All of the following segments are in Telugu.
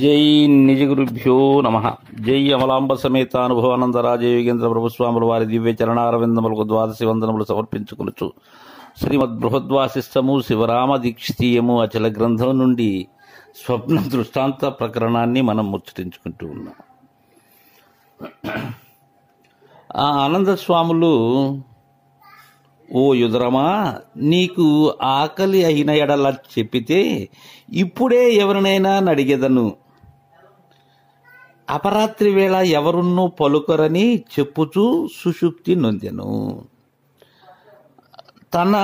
జై నిజగురుభ్యో నమ జై అమలాంబ సమేత అనుభవానంద రాజయోగేంద్ర ప్రభుస్వాముల వారి దివ్య చరణారవిందములకు ద్వాదశి వందనములు సమర్పించుకొనుచు శ్రీమద్ బృహద్వాసిష్టము శివరామ దీక్షితీయము అచల గ్రంథం నుండి స్వప్న దృష్టాంత ప్రకరణాన్ని మనం ముచ్చటించుకుంటూ ఉన్నాం ఆ ఆనందస్వాములు ఓ యుధరమా నీకు ఆకలి అయిన ఎడల చెప్పితే ఇప్పుడే ఎవరినైనా నడిగేదను అపరాత్రి వేళ ఎవరున్నో పలుకరని చెప్పుచూ సుషుప్తి నొందెను తన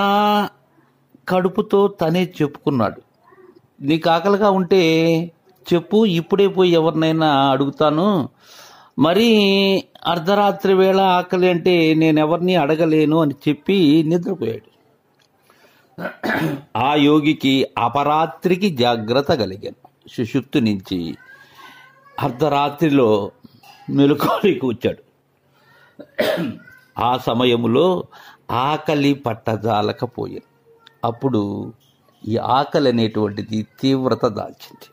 కడుపుతో తనే చెప్పుకున్నాడు నీకు ఆకలిగా ఉంటే చెప్పు ఇప్పుడే పోయి ఎవరినైనా అడుగుతాను మరి అర్ధరాత్రి వేళ ఆకలి అంటే నేను ఎవరిని అడగలేను అని చెప్పి నిద్రపోయాడు ఆ యోగికి అపరాత్రికి జాగ్రత్త కలిగాను సుషుప్తి నుంచి అర్ధరాత్రిలో మెలుకోలికి వచ్చాడు ఆ సమయంలో ఆకలి పట్టజాలకపోయాను అప్పుడు ఈ ఆకలి అనేటువంటిది తీవ్రత దాల్చింది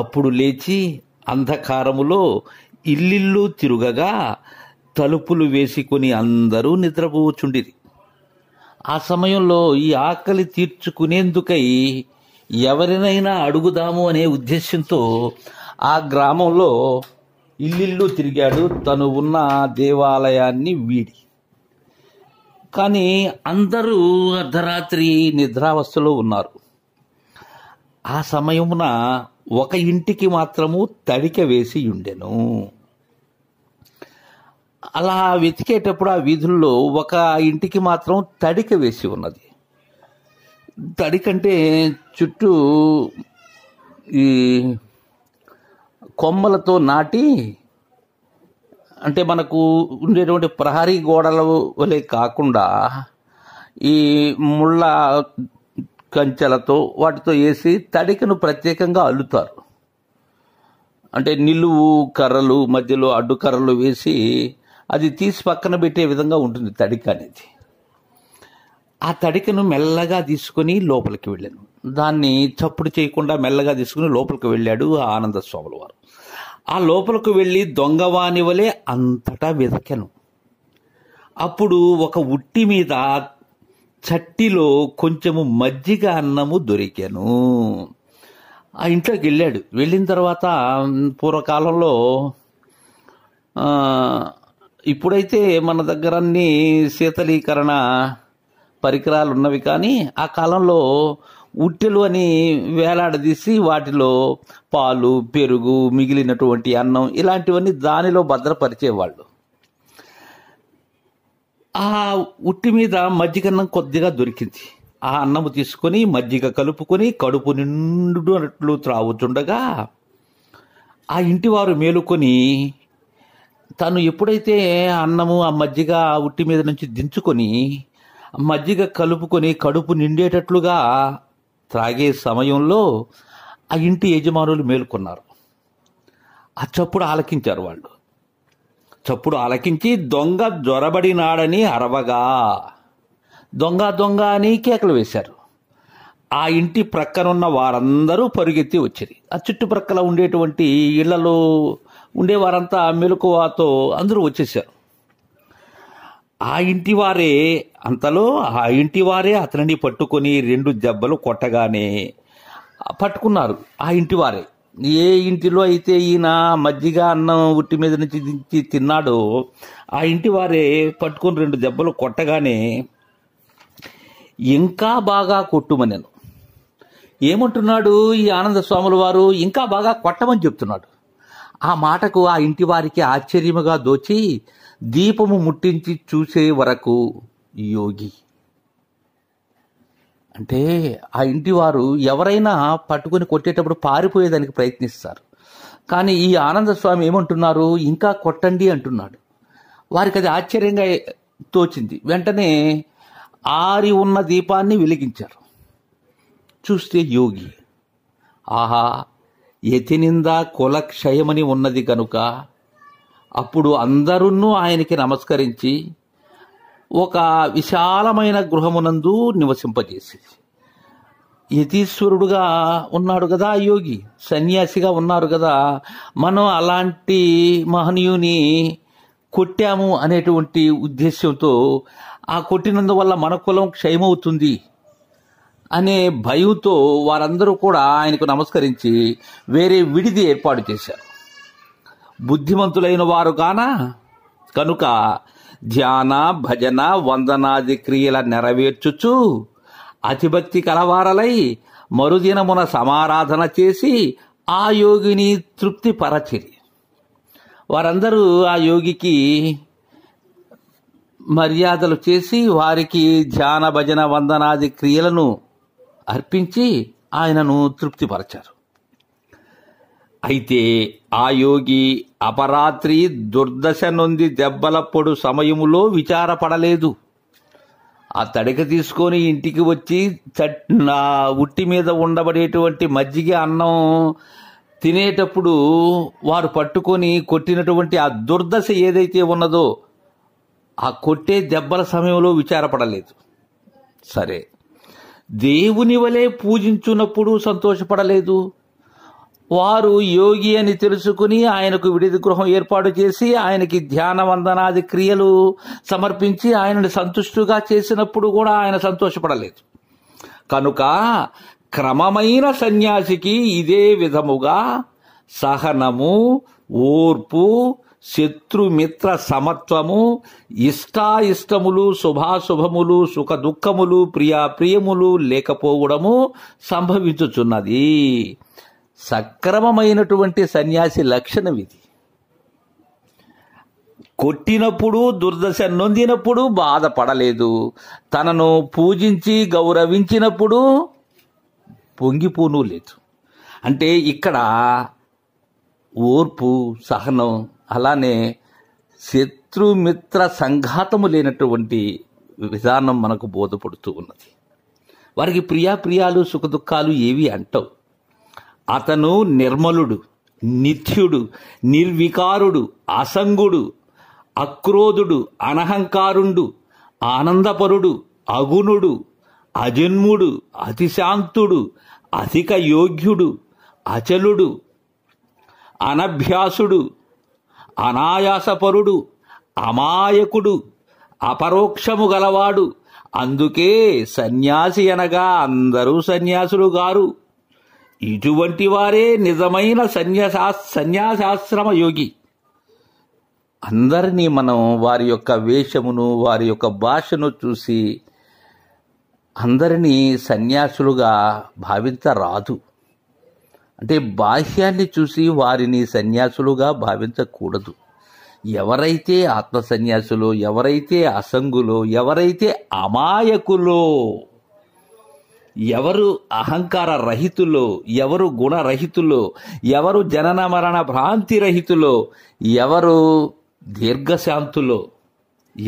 అప్పుడు లేచి అంధకారములో ఇల్లిల్లు తిరుగగా తలుపులు వేసుకుని అందరూ నిద్రపోవచ్చుండిరి ఆ సమయంలో ఈ ఆకలి తీర్చుకునేందుకై ఎవరినైనా అడుగుదాము అనే ఉద్దేశంతో ఆ గ్రామంలో ఇల్లిల్లు తిరిగాడు తను ఉన్న దేవాలయాన్ని వీడి కానీ అందరూ అర్ధరాత్రి నిద్రావస్థలో ఉన్నారు ఆ సమయమున ఒక ఇంటికి మాత్రము తడిక వేసి ఉండెను అలా వెతికేటప్పుడు ఆ వీధుల్లో ఒక ఇంటికి మాత్రం తడిక వేసి ఉన్నది తడికంటే చుట్టూ ఈ కొమ్మలతో నాటి అంటే మనకు ఉండేటువంటి ప్రహరీ గోడల వలె కాకుండా ఈ ముళ్ళ కంచెలతో వాటితో వేసి తడికను ప్రత్యేకంగా అల్లుతారు అంటే నిలువు కర్రలు మధ్యలో అడ్డు కర్రలు వేసి అది తీసి పక్కన పెట్టే విధంగా ఉంటుంది తడిక అనేది ఆ తడికను మెల్లగా తీసుకొని లోపలికి వెళ్ళాను దాన్ని చప్పుడు చేయకుండా మెల్లగా తీసుకుని లోపలికి వెళ్ళాడు ఆనంద స్వాముల వారు ఆ లోపలికి వెళ్ళి దొంగవాణి వలె అంతటా వెతకను అప్పుడు ఒక ఉట్టి మీద చట్టిలో కొంచెము మజ్జిగ అన్నము దొరికాను ఆ ఇంట్లోకి వెళ్ళాడు వెళ్ళిన తర్వాత పూర్వకాలంలో ఇప్పుడైతే మన దగ్గర అన్ని శీతలీకరణ పరికరాలు ఉన్నవి కానీ ఆ కాలంలో ఉట్టెలు అని వేలాడదీసి వాటిలో పాలు పెరుగు మిగిలినటువంటి అన్నం ఇలాంటివన్నీ దానిలో భద్రపరిచేవాళ్ళు ఆ ఉట్టి మీద మజ్జిగన్నం కొద్దిగా దొరికింది ఆ అన్నము తీసుకొని మజ్జిగ కలుపుకొని కడుపు నిండునట్లు త్రాగుతుండగా ఆ ఇంటివారు మేలుకొని తను ఎప్పుడైతే అన్నము ఆ మజ్జిగ ఆ ఉట్టి మీద నుంచి దించుకొని మజ్జిగ కలుపుకొని కడుపు నిండేటట్లుగా త్రాగే సమయంలో ఆ ఇంటి యజమానులు మేలుకున్నారు ఆ చప్పుడు ఆలకించారు వాళ్ళు చప్పుడు ఆలకించి దొంగ జ్వరబడినాడని అరవగా దొంగ దొంగ అని కేకలు వేశారు ఆ ఇంటి ప్రక్కనున్న వారందరూ పరుగెత్తి వచ్చింది ఆ చుట్టుప్రక్కల ఉండేటువంటి ఇళ్లలో ఉండేవారంతా మెలకువతో అందరూ వచ్చేసారు ఆ ఇంటి వారే అంతలో ఆ ఇంటి వారే అతనిని పట్టుకొని రెండు జబ్బలు కొట్టగానే పట్టుకున్నారు ఆ ఇంటి వారే ఏ ఇంటిలో అయితే ఈయన మజ్జిగ అన్నం ఉట్టి మీద నుంచి దించి తిన్నాడో ఆ ఇంటి వారే పట్టుకొని రెండు దెబ్బలు కొట్టగానే ఇంకా బాగా కొట్టుమని నేను ఏమంటున్నాడు ఈ ఆనంద స్వాముల వారు ఇంకా బాగా కొట్టమని చెప్తున్నాడు ఆ మాటకు ఆ ఇంటి వారికి ఆశ్చర్యముగా దోచి దీపము ముట్టించి చూసే వరకు యోగి అంటే ఆ ఇంటి వారు ఎవరైనా పట్టుకుని కొట్టేటప్పుడు పారిపోయేదానికి ప్రయత్నిస్తారు కానీ ఈ ఆనంద స్వామి ఏమంటున్నారు ఇంకా కొట్టండి అంటున్నాడు వారికి అది ఆశ్చర్యంగా తోచింది వెంటనే ఆరి ఉన్న దీపాన్ని వెలిగించారు చూస్తే యోగి ఆహా యతినింద కులక్షయమని ఉన్నది కనుక అప్పుడు అందరూ ఆయనకి నమస్కరించి ఒక విశాలమైన గృహమునందు నివసింపజేసి యతీశ్వరుడుగా ఉన్నాడు కదా యోగి సన్యాసిగా ఉన్నారు కదా మనం అలాంటి మహనీయుని కొట్టాము అనేటువంటి ఉద్దేశంతో ఆ కొట్టినందువల్ల మన కులం క్షయమవుతుంది అనే భయంతో వారందరూ కూడా ఆయనకు నమస్కరించి వేరే విడిది ఏర్పాటు చేశారు బుద్ధిమంతులైన వారు కాన కనుక ధ్యాన భజన వందనాది క్రియల నెరవేర్చుచు అతిభక్తి కలవారలై మరుదినమున సమారాధన చేసి ఆ యోగిని తృప్తిపరచిరి వారందరూ ఆ యోగికి మర్యాదలు చేసి వారికి ధ్యాన భజన వందనాది క్రియలను అర్పించి ఆయనను తృప్తిపరచారు అయితే ఆ యోగి అపరాత్రి దుర్దశ నొంది పొడు సమయములో విచారపడలేదు ఆ తడిక తీసుకొని ఇంటికి వచ్చి నా ఉట్టి మీద ఉండబడేటువంటి మజ్జిగ అన్నం తినేటప్పుడు వారు పట్టుకొని కొట్టినటువంటి ఆ దుర్దశ ఏదైతే ఉన్నదో ఆ కొట్టే దెబ్బల సమయంలో విచారపడలేదు సరే దేవుని వలె పూజించున్నప్పుడు సంతోషపడలేదు వారు యోగి అని తెలుసుకుని ఆయనకు విడిది గృహం ఏర్పాటు చేసి ఆయనకి ధ్యాన వందనాది క్రియలు సమర్పించి ఆయనను సంతుష్టుగా చేసినప్పుడు కూడా ఆయన సంతోషపడలేదు కనుక క్రమమైన సన్యాసికి ఇదే విధముగా సహనము ఓర్పు శత్రుమిత్ర సమత్వము ఇష్టాయిష్టములు శుభాశుభములు సుఖ దుఃఖములు ప్రియములు లేకపోవడము సంభవించుచున్నది సక్రమమైనటువంటి సన్యాసి లక్షణం ఇది కొట్టినప్పుడు దుర్దశ నొందినప్పుడు బాధపడలేదు తనను పూజించి గౌరవించినప్పుడు పొంగిపోను లేదు అంటే ఇక్కడ ఓర్పు సహనం అలానే శత్రుమిత్ర సంఘాతము లేనటువంటి విధానం మనకు బోధపడుతూ ఉన్నది వారికి ప్రియాప్రియాలు సుఖదుఖాలు ఏవి అంటావు అతను నిర్మలుడు నిత్యుడు నిర్వికారుడు అసంగుడు అక్రోధుడు అనహంకారుండు ఆనందపరుడు అగుణుడు అజన్ముడు అతిశాంతుడు అధిక యోగ్యుడు అచలుడు అనభ్యాసుడు అనాయాసపరుడు అమాయకుడు అపరోక్షము గలవాడు అందుకే సన్యాసి అనగా అందరూ సన్యాసులు గారు ఇటువంటి వారే నిజమైన సన్యాసా సన్యాసాశ్రమ యోగి అందరినీ మనం వారి యొక్క వేషమును వారి యొక్క భాషను చూసి అందరినీ సన్యాసులుగా భావించరాదు అంటే బాహ్యాన్ని చూసి వారిని సన్యాసులుగా భావించకూడదు ఎవరైతే ఆత్మ సన్యాసులో ఎవరైతే అసంగులో ఎవరైతే అమాయకులో ఎవరు అహంకార రహితులో ఎవరు గుణరహితులో ఎవరు జనన మరణ భ్రాంతి రహితులో ఎవరు దీర్ఘశాంతులో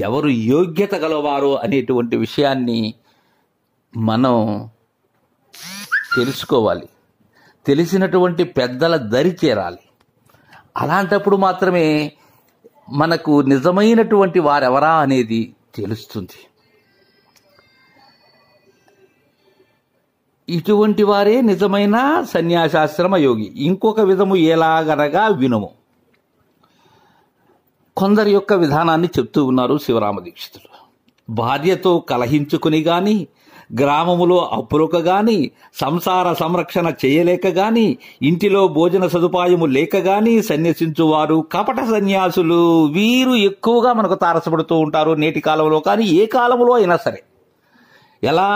ఎవరు యోగ్యత గలవారు అనేటువంటి విషయాన్ని మనం తెలుసుకోవాలి తెలిసినటువంటి పెద్దల దరి చేరాలి అలాంటప్పుడు మాత్రమే మనకు నిజమైనటువంటి వారెవరా అనేది తెలుస్తుంది ఇటువంటి వారే నిజమైన సన్యాసాశ్రమ యోగి ఇంకొక విధము ఎలాగనగా వినుము కొందరి యొక్క విధానాన్ని చెప్తూ ఉన్నారు శివరామ దీక్షితులు భార్యతో కలహించుకుని కానీ గ్రామములో అప్పులుక గాని సంసార సంరక్షణ చేయలేక గాని ఇంటిలో భోజన సదుపాయము లేక గాని సన్యసించువారు కపట సన్యాసులు వీరు ఎక్కువగా మనకు తారసపడుతూ ఉంటారు నేటి కాలంలో కానీ ఏ కాలంలో అయినా సరే ఎలా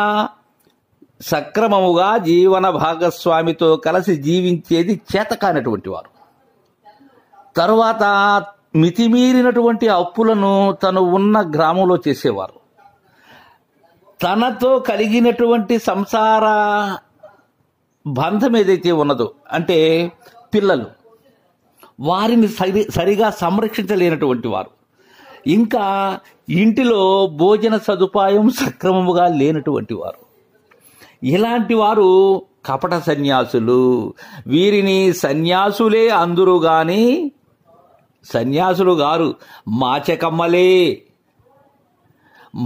సక్రమముగా జీవన భాగస్వామితో కలిసి జీవించేది చేతకానటువంటి వారు తరువాత మితిమీరినటువంటి అప్పులను తను ఉన్న గ్రామంలో చేసేవారు తనతో కలిగినటువంటి సంసార బంధం ఏదైతే ఉన్నదో అంటే పిల్లలు వారిని సరి సరిగా సంరక్షించలేనటువంటి వారు ఇంకా ఇంటిలో భోజన సదుపాయం సక్రమముగా లేనటువంటి వారు ఇలాంటి వారు కపట సన్యాసులు వీరిని సన్యాసులే అందరూ కానీ సన్యాసులు గారు మాచకమ్మలే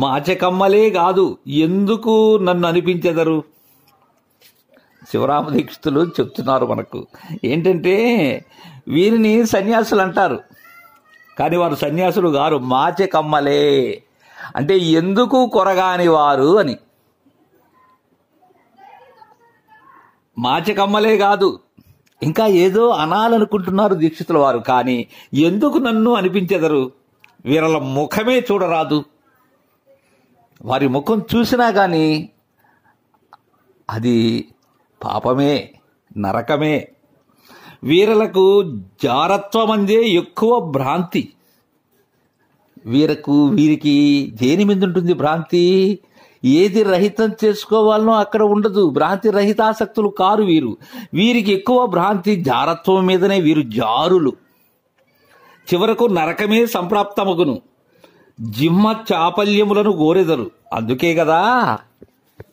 మాచకమ్మలే కాదు ఎందుకు నన్ను అనిపించెదరు శివరామ దీక్షితులు చెప్తున్నారు మనకు ఏంటంటే వీరిని సన్యాసులు అంటారు కానీ వారు సన్యాసులు గారు మాచకమ్మలే అంటే ఎందుకు కొరగాని వారు అని మాచకమ్మలే కాదు ఇంకా ఏదో అనాలనుకుంటున్నారు దీక్షితుల వారు కానీ ఎందుకు నన్ను అనిపించెదరు వీరల ముఖమే చూడరాదు వారి ముఖం చూసినా కానీ అది పాపమే నరకమే వీరలకు జారత్వమందే ఎక్కువ భ్రాంతి వీరకు వీరికి దేని మీద ఉంటుంది భ్రాంతి ఏది రహితం చేసుకోవాలనో అక్కడ ఉండదు భ్రాంతి రహితాసక్తులు కారు వీరు వీరికి ఎక్కువ భ్రాంతి జారత్వం మీదనే వీరు జారులు చివరకు నరకమే సంప్రాప్తమగును జిమ్మ చాపల్యములను గోరెదరు అందుకే కదా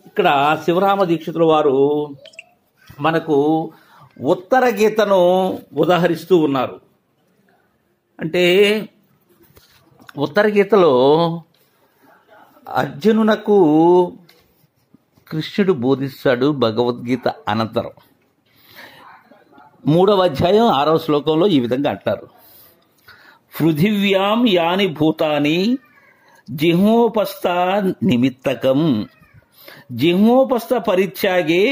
ఇక్కడ శివరామ దీక్షితుల వారు మనకు ఉత్తర గీతను ఉదాహరిస్తూ ఉన్నారు అంటే ఉత్తర గీతలో అర్జునునకు కృష్ణుడు బోధిస్తాడు భగవద్గీత అనంతరం మూడవ అధ్యాయం ఆరవ శ్లోకంలో ఈ విధంగా అంటారు పృథివ్యాం యాని భూతాని జిహ్మోపస్థ నిమిత్తకం జిహ్మోపస్థ పరిత్యాగే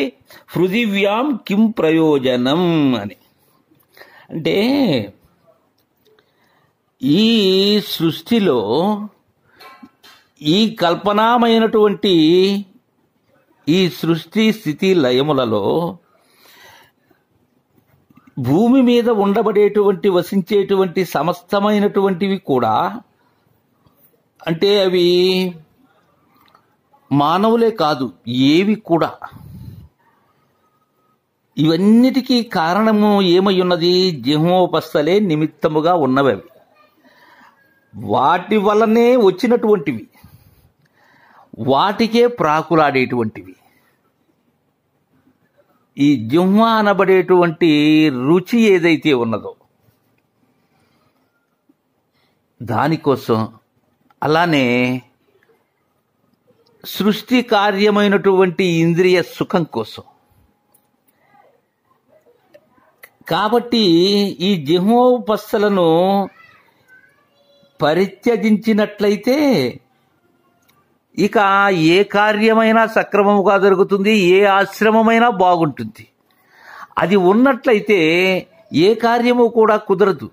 పృథివ్యాం కిం ప్రయోజనం అని అంటే ఈ సృష్టిలో ఈ కల్పనామైనటువంటి ఈ సృష్టి స్థితి లయములలో భూమి మీద ఉండబడేటువంటి వసించేటువంటి సమస్తమైనటువంటివి కూడా అంటే అవి మానవులే కాదు ఏవి కూడా ఇవన్నిటికీ కారణము ఏమై ఉన్నది జింహోపస్థలే నిమిత్తముగా ఉన్నవి వాటి వల్లనే వచ్చినటువంటివి వాటికే ప్రాకులాడేటువంటివి ఈ జిహ్వా అనబడేటువంటి రుచి ఏదైతే ఉన్నదో దానికోసం అలానే సృష్టి కార్యమైనటువంటి ఇంద్రియ సుఖం కోసం కాబట్టి ఈ జిహ్వోపస్సలను పరిత్యజించినట్లయితే ఇక ఏ కార్యమైనా సక్రమముగా జరుగుతుంది ఏ ఆశ్రమమైనా బాగుంటుంది అది ఉన్నట్లయితే ఏ కార్యము కూడా కుదరదు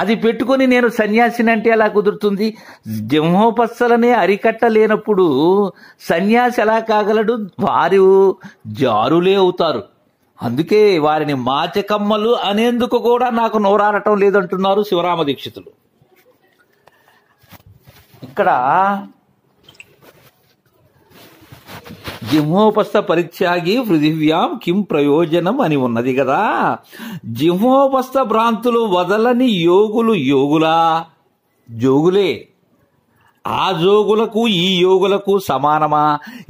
అది పెట్టుకొని నేను సన్యాసిని అంటే ఎలా కుదురుతుంది అరికట్ట అరికట్టలేనప్పుడు సన్యాసి ఎలా కాగలడు వారు జారులే అవుతారు అందుకే వారిని మాచకమ్మలు అనేందుకు కూడా నాకు నోరాడటం లేదంటున్నారు శివరామ దీక్షితులు ఇక్కడ జిహ్మోపస్థ పరిత్యాగి పృథివ్యాం కిం ప్రయోజనం అని ఉన్నది కదా జిహ్మోపస్థ భ్రాంతులు వదలని యోగులు యోగులా జోగులే ఆ జోగులకు ఈ యోగులకు సమానమా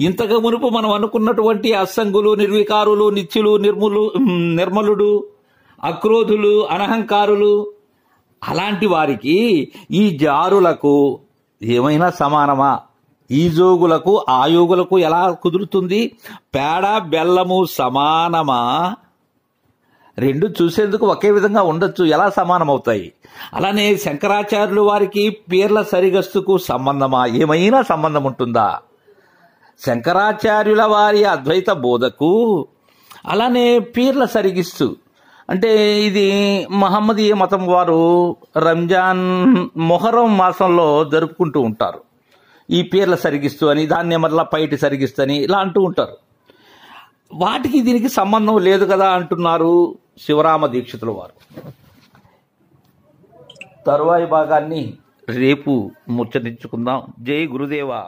ఇంతకు మునుపు మనం అనుకున్నటువంటి అసంగులు నిర్వికారులు నిత్యులు నిర్ములు నిర్మలుడు అక్రోధులు అనహంకారులు అలాంటి వారికి ఈ జారులకు ఏమైనా సమానమా ఈ జోగులకు ఆ యోగులకు ఎలా కుదురుతుంది పేడ బెల్లము సమానమా రెండు చూసేందుకు ఒకే విధంగా ఉండొచ్చు ఎలా సమానమవుతాయి అలానే శంకరాచార్యులు వారికి పీర్ల సరిగస్తుకు సంబంధమా ఏమైనా సంబంధం ఉంటుందా శంకరాచార్యుల వారి అద్వైత బోధకు అలానే పీర్ల సరిగిస్తు అంటే ఇది మహమ్మదీయ మతం వారు రంజాన్ మొహరం మాసంలో జరుపుకుంటూ ఉంటారు ఈ పేర్ల సరిగిస్తూ అని దాన్నే మరలా పైటి సరిగిస్తూ అని ఇలా అంటూ ఉంటారు వాటికి దీనికి సంబంధం లేదు కదా అంటున్నారు శివరామ దీక్షితుల వారు తరువాయి భాగాన్ని రేపు ముచ్చటించుకుందాం జై గురుదేవా